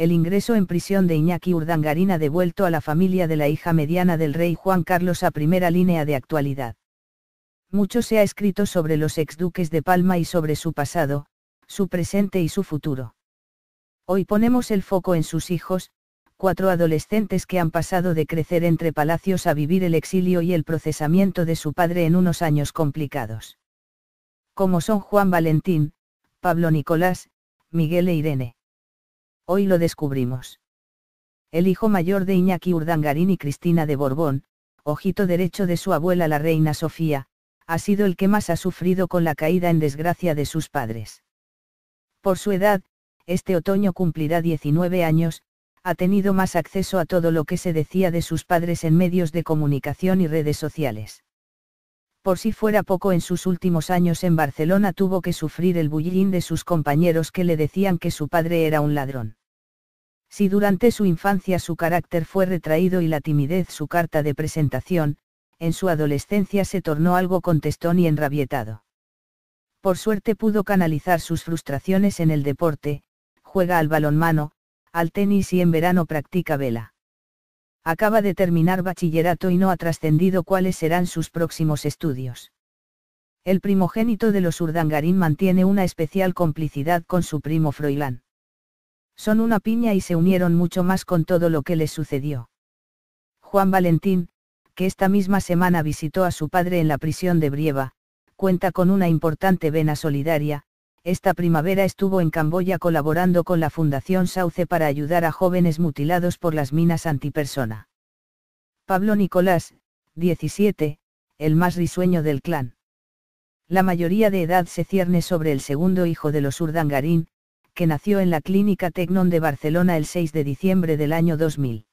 el ingreso en prisión de Iñaki Urdangarín devuelto a la familia de la hija mediana del rey Juan Carlos a primera línea de actualidad. Mucho se ha escrito sobre los exduques de Palma y sobre su pasado, su presente y su futuro. Hoy ponemos el foco en sus hijos, cuatro adolescentes que han pasado de crecer entre palacios a vivir el exilio y el procesamiento de su padre en unos años complicados. Como son Juan Valentín, Pablo Nicolás, Miguel e Irene. Hoy lo descubrimos. El hijo mayor de Iñaki Urdangarín y Cristina de Borbón, ojito derecho de su abuela la reina Sofía, ha sido el que más ha sufrido con la caída en desgracia de sus padres. Por su edad, este otoño cumplirá 19 años, ha tenido más acceso a todo lo que se decía de sus padres en medios de comunicación y redes sociales. Por si fuera poco en sus últimos años en Barcelona tuvo que sufrir el bullín de sus compañeros que le decían que su padre era un ladrón. Si durante su infancia su carácter fue retraído y la timidez su carta de presentación, en su adolescencia se tornó algo contestón y enrabietado. Por suerte pudo canalizar sus frustraciones en el deporte, juega al balonmano, al tenis y en verano practica vela. Acaba de terminar bachillerato y no ha trascendido cuáles serán sus próximos estudios. El primogénito de los Urdangarín mantiene una especial complicidad con su primo Froilán son una piña y se unieron mucho más con todo lo que les sucedió. Juan Valentín, que esta misma semana visitó a su padre en la prisión de Brieva, cuenta con una importante vena solidaria, esta primavera estuvo en Camboya colaborando con la Fundación Sauce para ayudar a jóvenes mutilados por las minas antipersona. Pablo Nicolás, 17, el más risueño del clan. La mayoría de edad se cierne sobre el segundo hijo de los Urdangarín, que nació en la Clínica Tecnon de Barcelona el 6 de diciembre del año 2000.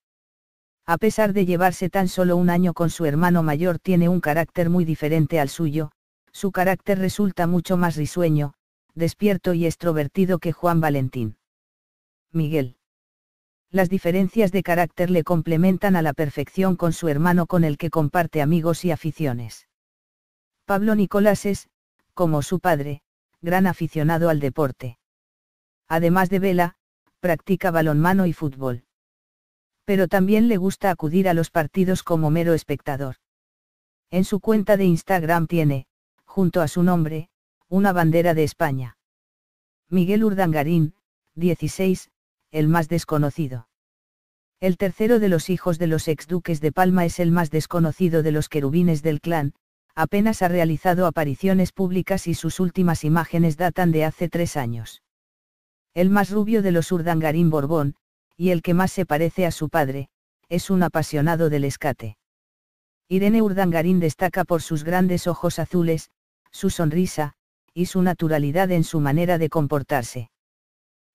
A pesar de llevarse tan solo un año con su hermano mayor, tiene un carácter muy diferente al suyo, su carácter resulta mucho más risueño, despierto y extrovertido que Juan Valentín. Miguel. Las diferencias de carácter le complementan a la perfección con su hermano con el que comparte amigos y aficiones. Pablo Nicolás es, como su padre, gran aficionado al deporte además de vela, practica balonmano y fútbol. Pero también le gusta acudir a los partidos como mero espectador. En su cuenta de Instagram tiene, junto a su nombre, una bandera de España. Miguel Urdangarín, 16, el más desconocido. El tercero de los hijos de los exduques de Palma es el más desconocido de los querubines del clan, apenas ha realizado apariciones públicas y sus últimas imágenes datan de hace tres años el más rubio de los Urdangarín Borbón, y el que más se parece a su padre, es un apasionado del escate. Irene Urdangarín destaca por sus grandes ojos azules, su sonrisa, y su naturalidad en su manera de comportarse.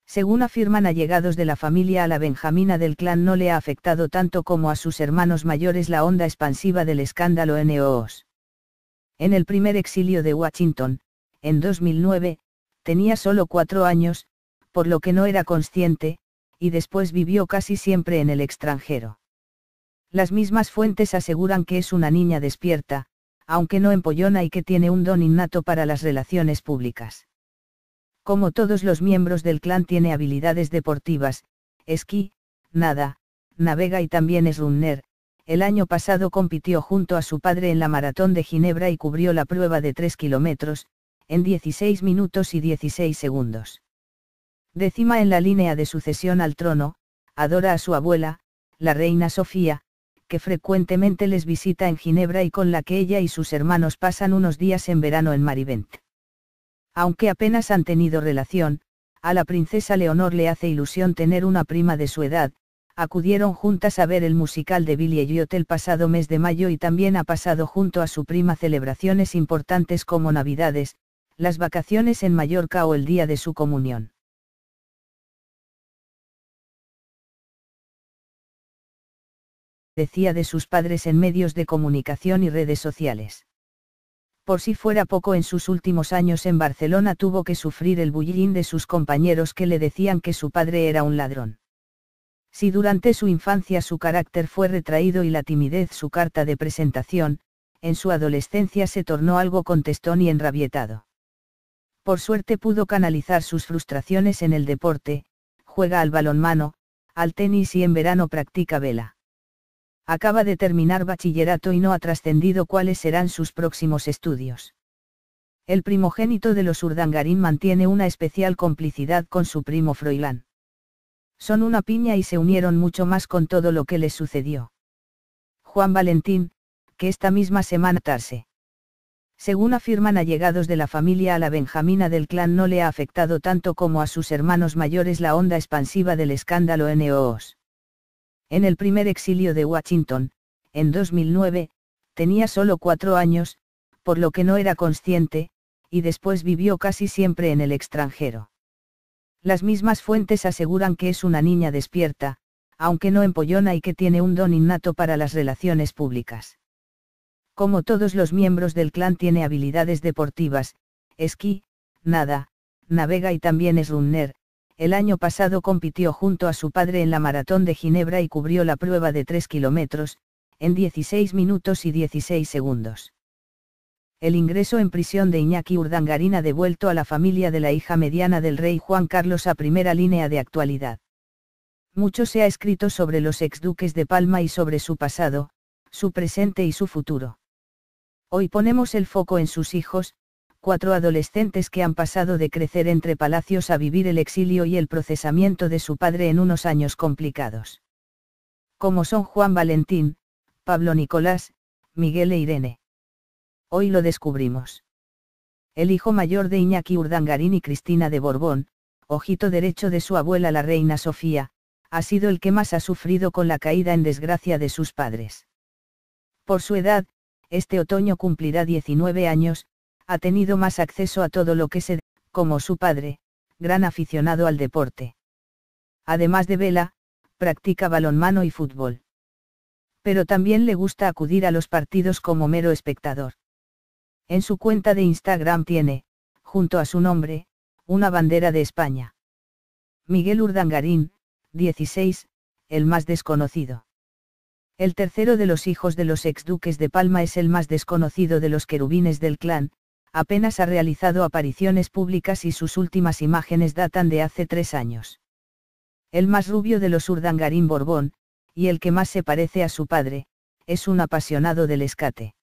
Según afirman allegados de la familia a la Benjamina del clan no le ha afectado tanto como a sus hermanos mayores la onda expansiva del escándalo NOOS. En el primer exilio de Washington, en 2009, tenía solo cuatro años, por lo que no era consciente, y después vivió casi siempre en el extranjero. Las mismas fuentes aseguran que es una niña despierta, aunque no empollona y que tiene un don innato para las relaciones públicas. Como todos los miembros del clan tiene habilidades deportivas, esquí, nada, navega y también es runner, el año pasado compitió junto a su padre en la maratón de Ginebra y cubrió la prueba de 3 kilómetros, en 16 minutos y 16 segundos. Décima en la línea de sucesión al trono, adora a su abuela, la reina Sofía, que frecuentemente les visita en Ginebra y con la que ella y sus hermanos pasan unos días en verano en Marivent. Aunque apenas han tenido relación, a la princesa Leonor le hace ilusión tener una prima de su edad, acudieron juntas a ver el musical de Billy Elliot el pasado mes de mayo y también ha pasado junto a su prima celebraciones importantes como Navidades, las vacaciones en Mallorca o el día de su comunión. decía de sus padres en medios de comunicación y redes sociales. Por si fuera poco en sus últimos años en Barcelona tuvo que sufrir el bullying de sus compañeros que le decían que su padre era un ladrón. Si durante su infancia su carácter fue retraído y la timidez su carta de presentación, en su adolescencia se tornó algo contestón y enrabietado. Por suerte pudo canalizar sus frustraciones en el deporte, juega al balonmano, al tenis y en verano practica vela. Acaba de terminar bachillerato y no ha trascendido cuáles serán sus próximos estudios. El primogénito de los Urdangarín mantiene una especial complicidad con su primo Froilán. Son una piña y se unieron mucho más con todo lo que les sucedió. Juan Valentín, que esta misma semana tarse. Según afirman allegados de la familia a la Benjamina del clan no le ha afectado tanto como a sus hermanos mayores la onda expansiva del escándalo NOOS. En el primer exilio de Washington, en 2009, tenía solo cuatro años, por lo que no era consciente, y después vivió casi siempre en el extranjero. Las mismas fuentes aseguran que es una niña despierta, aunque no empollona y que tiene un don innato para las relaciones públicas. Como todos los miembros del clan tiene habilidades deportivas, esquí, nada, navega y también es runner, el año pasado compitió junto a su padre en la maratón de Ginebra y cubrió la prueba de 3 kilómetros, en 16 minutos y 16 segundos. El ingreso en prisión de Iñaki Urdangarina ha devuelto a la familia de la hija mediana del rey Juan Carlos a primera línea de actualidad. Mucho se ha escrito sobre los exduques de Palma y sobre su pasado, su presente y su futuro. Hoy ponemos el foco en sus hijos, cuatro adolescentes que han pasado de crecer entre palacios a vivir el exilio y el procesamiento de su padre en unos años complicados. Como son Juan Valentín, Pablo Nicolás, Miguel e Irene. Hoy lo descubrimos. El hijo mayor de Iñaki Urdangarín y Cristina de Borbón, ojito derecho de su abuela la reina Sofía, ha sido el que más ha sufrido con la caída en desgracia de sus padres. Por su edad, este otoño cumplirá 19 años, ha tenido más acceso a todo lo que se, como su padre, gran aficionado al deporte. Además de vela, practica balonmano y fútbol. Pero también le gusta acudir a los partidos como mero espectador. En su cuenta de Instagram tiene, junto a su nombre, una bandera de España. Miguel Urdangarín, 16, el más desconocido. El tercero de los hijos de los exduques de Palma es el más desconocido de los querubines del clan, apenas ha realizado apariciones públicas y sus últimas imágenes datan de hace tres años. El más rubio de los Urdangarín Borbón, y el que más se parece a su padre, es un apasionado del escate.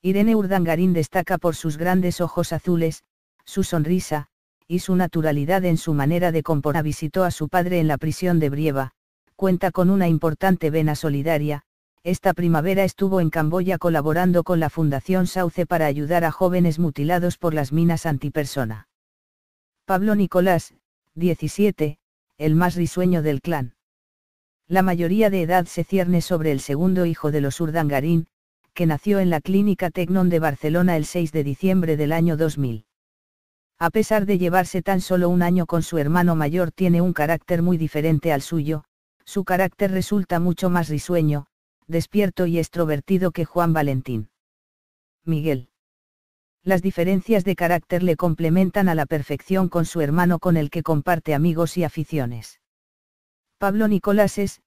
Irene Urdangarín destaca por sus grandes ojos azules, su sonrisa, y su naturalidad en su manera de componer. Visitó a su padre en la prisión de Brieva, cuenta con una importante vena solidaria, esta primavera estuvo en Camboya colaborando con la Fundación Sauce para ayudar a jóvenes mutilados por las minas antipersona. Pablo Nicolás, 17, el más risueño del clan. La mayoría de edad se cierne sobre el segundo hijo de los Urdangarín, que nació en la Clínica Tecnon de Barcelona el 6 de diciembre del año 2000. A pesar de llevarse tan solo un año con su hermano mayor tiene un carácter muy diferente al suyo, su carácter resulta mucho más risueño, despierto y extrovertido que Juan Valentín. Miguel. Las diferencias de carácter le complementan a la perfección con su hermano con el que comparte amigos y aficiones. Pablo Nicolás es,